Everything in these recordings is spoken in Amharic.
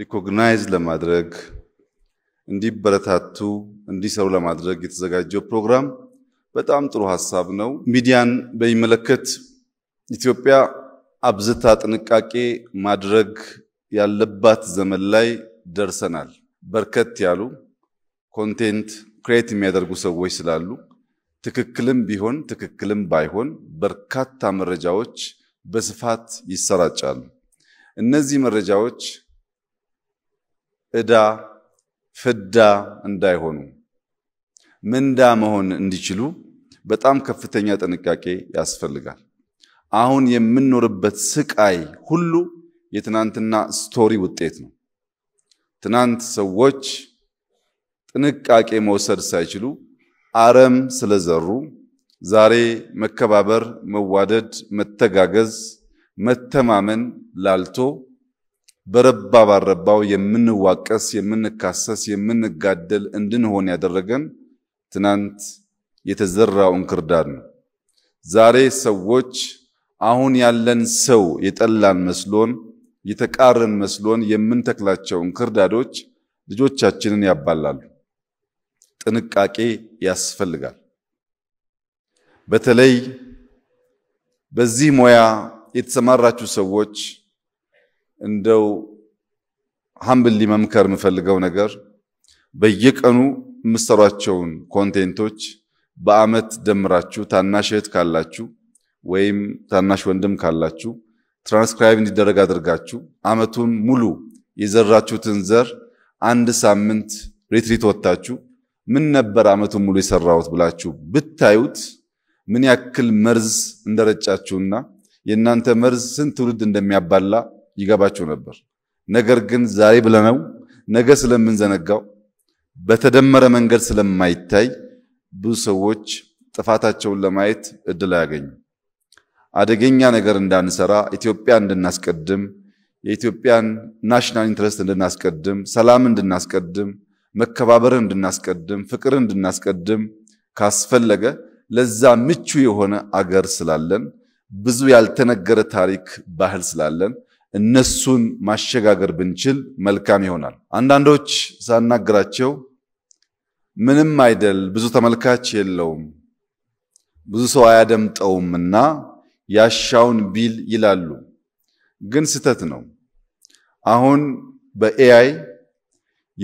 ሪኮግናይዝ ለማድረግ እንዲበረታቱ እንዲሰሩ ለማድረግ የተዘጋጀው ፕሮግራም በጣም ጥሩ ሀሳብ ነው። ሚዲያን በሚመለከት ኢትዮጵያ አብዝታ ጥንቃቄ ማድረግ ያለባት ዘመን ላይ ደርሰናል። በርከት ያሉ ኮንቴንት ክሬት የሚያደርጉ ሰዎች ስላሉ ትክክልም ቢሆን ትክክልም ባይሆን በርካታ መረጃዎች በስፋት ይሰራጫሉ። እነዚህ መረጃዎች ዕዳ፣ ፍዳ እንዳይሆኑ ምንዳ መሆን እንዲችሉ በጣም ከፍተኛ ጥንቃቄ ያስፈልጋል። አሁን የምንኖርበት ስቃይ ሁሉ የትናንትና ስቶሪ ውጤት ነው። ትናንት ሰዎች ጥንቃቄ መውሰድ ሳይችሉ አረም ስለዘሩ ዛሬ መከባበር፣ መዋደድ፣ መተጋገዝ፣ መተማመን ላልቶ በረባ ባረባው የምንዋቀስ፣ የምንካሰስ፣ የምንጋደል እንድንሆን ያደረገን ትናንት የተዘራው እንክርዳድ ነው። ዛሬ ሰዎች አሁን ያለን ሰው የጠላን መስሎን የተቃረን መስሎን የምንተክላቸው እንክርዳዶች ልጆቻችንን ያባላሉ። ጥንቃቄ ያስፈልጋል። በተለይ በዚህ ሙያ የተሰማራችሁ ሰዎች እንደው ሀምብል ሊመምከር የምፈልገው ነገር በየቀኑ የምሰሯቸውን ኮንቴንቶች በአመት ደምራችሁ ታናሽ እህት ካላችሁ ወይም ታናሽ ወንድም ካላችሁ ትራንስክራይብ እንዲደረግ አድርጋችሁ አመቱን ሙሉ የዘራችሁትን ዘር አንድ ሳምንት ሪትሪት ወጥታችሁ ምን ነበር አመቱን ሙሉ የሰራሁት ብላችሁ ብታዩት ምን ያክል መርዝ እንደረጫችሁና የእናንተ መርዝ ስንት ትውልድ እንደሚያባላ ይገባቸው ነበር። ነገር ግን ዛሬ ብለነው ነገ ስለምንዘነጋው በተደመረ መንገድ ስለማይታይ ብዙ ሰዎች ጥፋታቸውን ለማየት እድል አያገኙ። አደገኛ ነገር እንዳንሰራ፣ ኢትዮጵያ እንድናስቀድም፣ የኢትዮጵያን ናሽናል ኢንትረስት እንድናስቀድም፣ ሰላም እንድናስቀድም፣ መከባበርን እንድናስቀድም፣ ፍቅርን እንድናስቀድም ካስፈለገ ለዛ ምቹ የሆነ አገር ስላለን ብዙ ያልተነገረ ታሪክ ባህል ስላለን እነሱን ማሸጋገር ብንችል መልካም ይሆናል። አንዳንዶች ሳናግራቸው ምንም አይደል ብዙ ተመልካች የለውም ብዙ ሰው አያደምጠውም እና ያሻውን ቢል ይላሉ። ግን ስህተት ነው። አሁን በኤአይ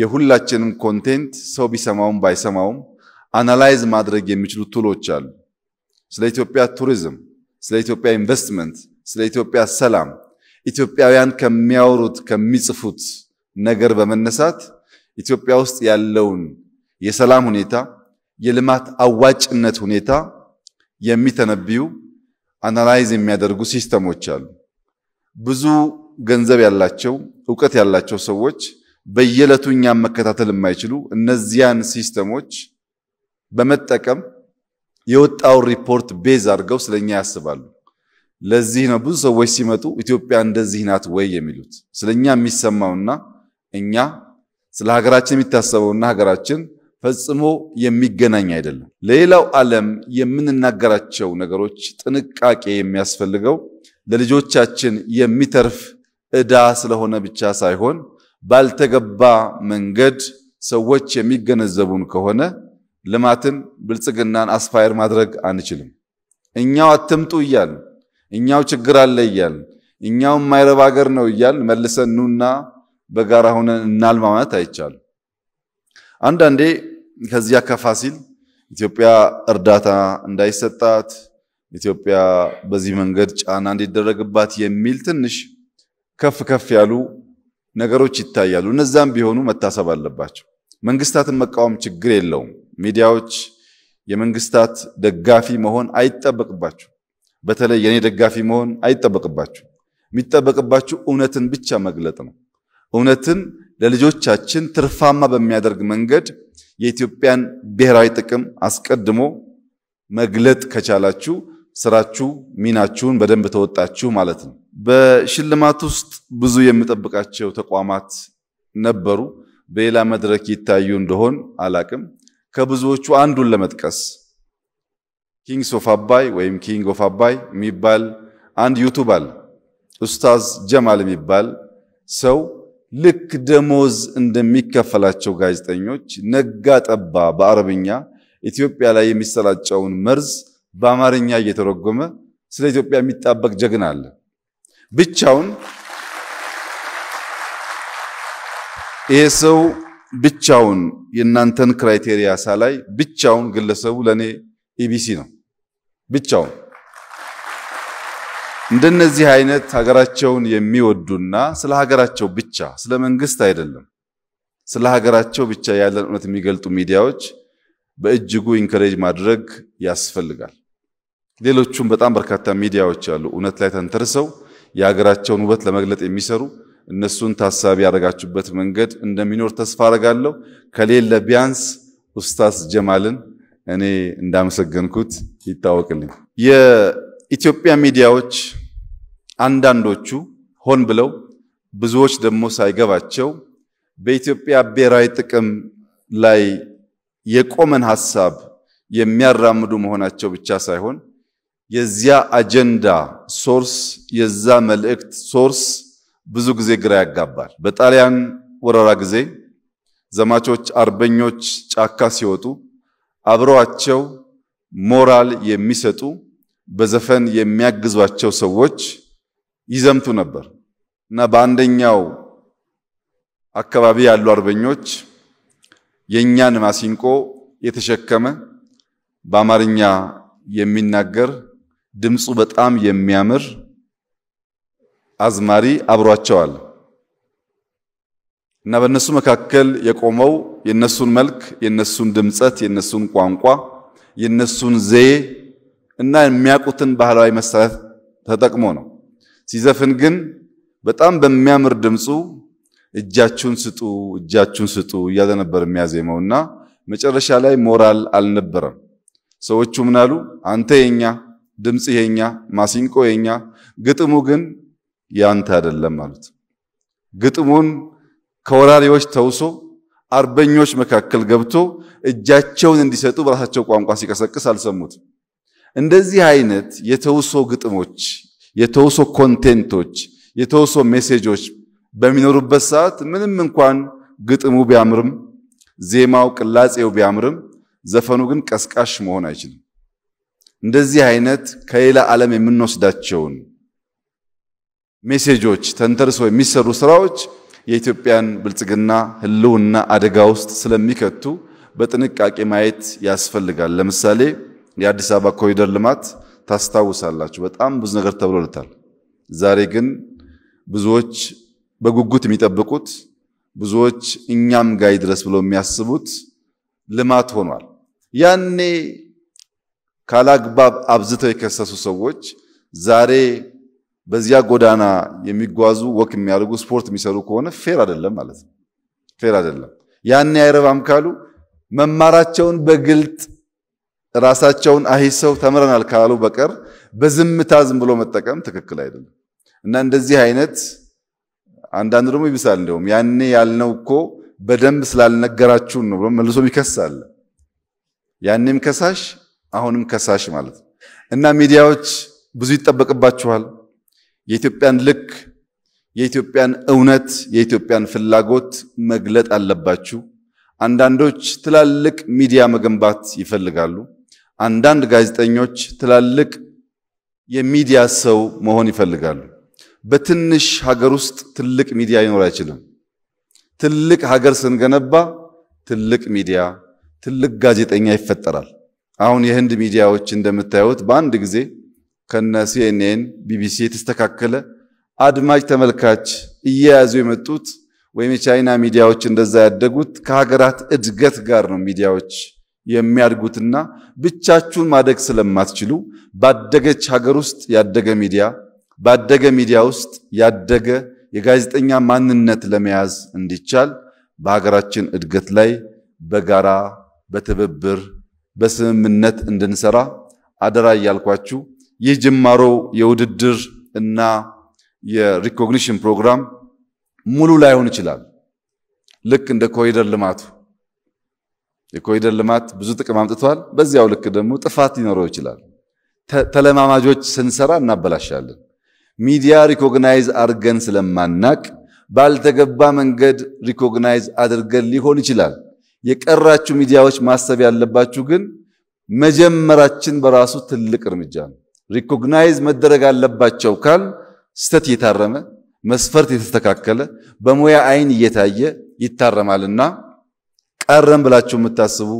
የሁላችንም ኮንቴንት ሰው ቢሰማውም ባይሰማውም አናላይዝ ማድረግ የሚችሉ ቱሎች አሉ። ስለ ኢትዮጵያ ቱሪዝም፣ ስለ ኢትዮጵያ ኢንቨስትመንት፣ ስለ ኢትዮጵያ ሰላም ኢትዮጵያውያን ከሚያወሩት ከሚጽፉት ነገር በመነሳት ኢትዮጵያ ውስጥ ያለውን የሰላም ሁኔታ፣ የልማት አዋጭነት ሁኔታ የሚተነብዩ አናላይዝ የሚያደርጉ ሲስተሞች አሉ። ብዙ ገንዘብ ያላቸው እውቀት ያላቸው ሰዎች በየዕለቱ እኛም መከታተል የማይችሉ እነዚያን ሲስተሞች በመጠቀም የወጣውን ሪፖርት ቤዝ አድርገው ስለኛ ያስባሉ። ለዚህ ነው ብዙ ሰዎች ሲመጡ ኢትዮጵያ እንደዚህ ናት ወይ የሚሉት ስለኛ የሚሰማውና እኛ ስለ ሀገራችን የሚታሰበውና ሀገራችን ፈጽሞ የሚገናኝ አይደለም። ለሌላው ዓለም የምንናገራቸው ነገሮች ጥንቃቄ የሚያስፈልገው ለልጆቻችን የሚተርፍ ዕዳ ስለሆነ ብቻ ሳይሆን ባልተገባ መንገድ ሰዎች የሚገነዘቡን ከሆነ ልማትን፣ ብልጽግናን አስፓየር ማድረግ አንችልም። እኛው አትምጡ እያልን እኛው ችግር አለ እያል እኛው የማይረባ ሀገር ነው እያል መልሰን ኑና በጋራ ሆነን እናልማ ማለት አይቻልም። አንዳንዴ ከዚያ ከፋ ሲል ኢትዮጵያ እርዳታ እንዳይሰጣት ኢትዮጵያ በዚህ መንገድ ጫና እንዲደረግባት የሚል ትንሽ ከፍ ከፍ ያሉ ነገሮች ይታያሉ። እነዛም ቢሆኑ መታሰብ አለባቸው። መንግስታትን መቃወም ችግር የለውም። ሚዲያዎች የመንግስታት ደጋፊ መሆን አይጠበቅባቸው በተለይ የእኔ ደጋፊ መሆን አይጠበቅባችሁ። የሚጠበቅባችሁ እውነትን ብቻ መግለጥ ነው። እውነትን ለልጆቻችን ትርፋማ በሚያደርግ መንገድ የኢትዮጵያን ብሔራዊ ጥቅም አስቀድሞ መግለጥ ከቻላችሁ ስራችሁ ሚናችሁን በደንብ ተወጣችሁ ማለት ነው። በሽልማት ውስጥ ብዙ የምጠብቃቸው ተቋማት ነበሩ። በሌላ መድረክ ይታዩ እንደሆን አላቅም። ከብዙዎቹ አንዱን ለመጥቀስ ኪንግስ ኦፍ አባይ ወይም ኪንግ ኦፍ አባይ የሚባል አንድ ዩቱብ አለ። ኡስታዝ ጀማል የሚባል ሰው ልክ ደሞዝ እንደሚከፈላቸው ጋዜጠኞች ነጋ ጠባ በአረብኛ ኢትዮጵያ ላይ የሚሰራጨውን መርዝ በአማርኛ እየተረጎመ ስለ ኢትዮጵያ የሚጣበቅ ጀግና አለ። ብቻውን ይሄ ሰው ብቻውን የእናንተን ክራይቴሪያ ሳላይ ብቻውን ግለሰቡ ለእኔ ኢቢሲ ነው። ብቻው እንደነዚህ አይነት ሀገራቸውን የሚወዱና ስለ ሀገራቸው ብቻ ስለ መንግስት አይደለም ስለ ሀገራቸው ብቻ ያለን እውነት የሚገልጡ ሚዲያዎች በእጅጉ ኢንከሬጅ ማድረግ ያስፈልጋል። ሌሎቹም በጣም በርካታ ሚዲያዎች አሉ፣ እውነት ላይ ተንተርሰው የሀገራቸውን ውበት ለመግለጥ የሚሰሩ እነሱን ታሳቢ ያደረጋችሁበት መንገድ እንደሚኖር ተስፋ አረጋለሁ። ከሌለ ቢያንስ ኡስታዝ ጀማልን እኔ እንዳመሰገንኩት ይታወቅልኝ። የኢትዮጵያ ሚዲያዎች አንዳንዶቹ ሆን ብለው ብዙዎች ደግሞ ሳይገባቸው በኢትዮጵያ ብሔራዊ ጥቅም ላይ የቆመን ሀሳብ የሚያራምዱ መሆናቸው ብቻ ሳይሆን የዚያ አጀንዳ ሶርስ የዛ መልእክት ሶርስ ብዙ ጊዜ ግራ ያጋባል። በጣሊያን ወረራ ጊዜ ዘማቾች አርበኞች ጫካ ሲወጡ አብረዋቸው ሞራል የሚሰጡ በዘፈን የሚያግዟቸው ሰዎች ይዘምቱ ነበር እና በአንደኛው አካባቢ ያሉ አርበኞች የእኛን ማሲንቆ የተሸከመ በአማርኛ የሚናገር ድምፁ በጣም የሚያምር አዝማሪ አብሯቸዋል። እና በእነሱ መካከል የቆመው የእነሱን መልክ፣ የእነሱን ድምፀት፣ የእነሱን ቋንቋ፣ የእነሱን ዘዬ እና የሚያውቁትን ባህላዊ መሳሪያ ተጠቅሞ ነው። ሲዘፍን ግን በጣም በሚያምር ድምፁ እጃችሁን ስጡ እጃችሁን ስጡ እያለ ነበር የሚያዜመው እና መጨረሻ ላይ ሞራል አልነበረም። ሰዎቹ ምናሉ አንተ የኛ ድምፅ የኛ ማሲንቆ የኛ ግጥሙ ግን ያንተ አይደለም አሉት። ግጥሙን ከወራሪዎች ተውሶ አርበኞች መካከል ገብቶ እጃቸውን እንዲሰጡ በራሳቸው ቋንቋ ሲቀሰቅስ አልሰሙት። እንደዚህ አይነት የተውሶ ግጥሞች፣ የተውሶ ኮንቴንቶች፣ የተውሶ ሜሴጆች በሚኖሩበት ሰዓት ምንም እንኳን ግጥሙ ቢያምርም ዜማው ቅላጼው ቢያምርም ዘፈኑ ግን ቀስቃሽ መሆን አይችልም። እንደዚህ አይነት ከሌላ ዓለም የምንወስዳቸውን ሜሴጆች ተንተርሰው የሚሰሩ ስራዎች የኢትዮጵያን ብልጽግና ህልውና አደጋ ውስጥ ስለሚከቱ በጥንቃቄ ማየት ያስፈልጋል። ለምሳሌ የአዲስ አበባ ኮሪደር ልማት ታስታውሳላችሁ፣ በጣም ብዙ ነገር ተብሎልታል። ዛሬ ግን ብዙዎች በጉጉት የሚጠብቁት ብዙዎች እኛም ጋይ ድረስ ብለው የሚያስቡት ልማት ሆኗል። ያኔ ካላግባብ አብዝተው የከሰሱ ሰዎች ዛሬ በዚያ ጎዳና የሚጓዙ ወክ የሚያደርጉ ስፖርት የሚሰሩ ከሆነ ፌር አይደለም ማለት ነው። ፌር አይደለም። ያኔ አይረባም ካሉ መማራቸውን በግልጥ ራሳቸውን አሂሰው ተምረናል ካሉ በቀር በዝምታ ዝም ብሎ መጠቀም ትክክል አይደለም እና እንደዚህ አይነት አንዳንድ ደግሞ ይብሳል። እንዲሁም ያኔ ያልነው እኮ በደንብ ስላልነገራችሁን ነው ብሎ መልሶ ይከሳል። ያኔም ከሳሽ አሁንም ከሳሽ ማለት ነው እና ሚዲያዎች ብዙ ይጠበቅባችኋል። የኢትዮጵያን ልክ፣ የኢትዮጵያን እውነት፣ የኢትዮጵያን ፍላጎት መግለጥ አለባችሁ። አንዳንዶች ትላልቅ ሚዲያ መገንባት ይፈልጋሉ። አንዳንድ ጋዜጠኞች ትላልቅ የሚዲያ ሰው መሆን ይፈልጋሉ። በትንሽ ሀገር ውስጥ ትልቅ ሚዲያ ይኖር አይችልም። ትልቅ ሀገር ስንገነባ ትልቅ ሚዲያ፣ ትልቅ ጋዜጠኛ ይፈጠራል። አሁን የህንድ ሚዲያዎች እንደምታዩት በአንድ ጊዜ ከነ ሲኤንኤን ቢቢሲ የተስተካከለ አድማጭ ተመልካች እየያዙ የመጡት ወይም የቻይና ሚዲያዎች እንደዛ ያደጉት ከሀገራት እድገት ጋር ነው ሚዲያዎች የሚያድጉትና ብቻችሁን ማደግ ስለማትችሉ ባደገች ሀገር ውስጥ ያደገ ሚዲያ ባደገ ሚዲያ ውስጥ ያደገ የጋዜጠኛ ማንነት ለመያዝ እንዲቻል በሀገራችን እድገት ላይ በጋራ በትብብር በስምምነት እንድንሰራ አደራ እያልኳችሁ ይህ ጅማሮ የውድድር እና የሪኮግኒሽን ፕሮግራም ሙሉ ላይሆን ይችላል። ልክ እንደ ኮሪደር ልማቱ የኮሪደር ልማት ብዙ ጥቅም አምጥቷል። በዚያው ልክ ደግሞ ጥፋት ሊኖረው ይችላል። ተለማማጆች ስንሰራ እናበላሻለን። ሚዲያ ሪኮግናይዝ አድርገን ስለማናቅ ባልተገባ መንገድ ሪኮግናይዝ አድርገን ሊሆን ይችላል። የቀራችሁ ሚዲያዎች ማሰብ ያለባችሁ ግን መጀመራችን በራሱ ትልቅ እርምጃ ነው። ሪኮግናይዝ መደረግ አለባቸው ካል ስተት እየታረመ መስፈርት የተስተካከለ በሙያ አይን እየታየ ይታረማልና ቀረም ብላችሁ የምታስቡ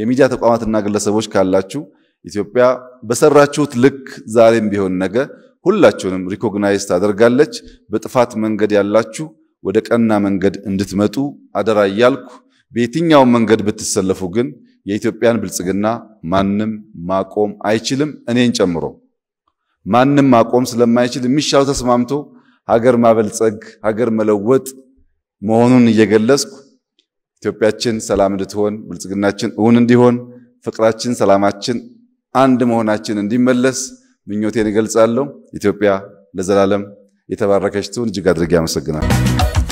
የሚዲያ ተቋማትና ግለሰቦች ካላችሁ ኢትዮጵያ በሰራችሁት ልክ ዛሬም ቢሆን ነገ ሁላችሁንም ሪኮግናይዝ ታደርጋለች። በጥፋት መንገድ ያላችሁ ወደ ቀና መንገድ እንድትመጡ አደራ እያልኩ በየትኛውም መንገድ ብትሰለፉ ግን የኢትዮጵያን ብልጽግና ማንም ማቆም አይችልም፣ እኔን ጨምሮ። ማንም ማቆም ስለማይችል የሚሻለው ተስማምቶ ሀገር ማበልጸግ ሀገር መለወጥ መሆኑን እየገለጽኩ ኢትዮጵያችን ሰላም እንድትሆን ብልጽግናችን እውን እንዲሆን ፍቅራችን፣ ሰላማችን፣ አንድ መሆናችን እንዲመለስ ምኞቴን እገልጻለሁ። ኢትዮጵያ ለዘላለም የተባረከች ትሁን። እጅግ አድርጌ አመሰግናለሁ።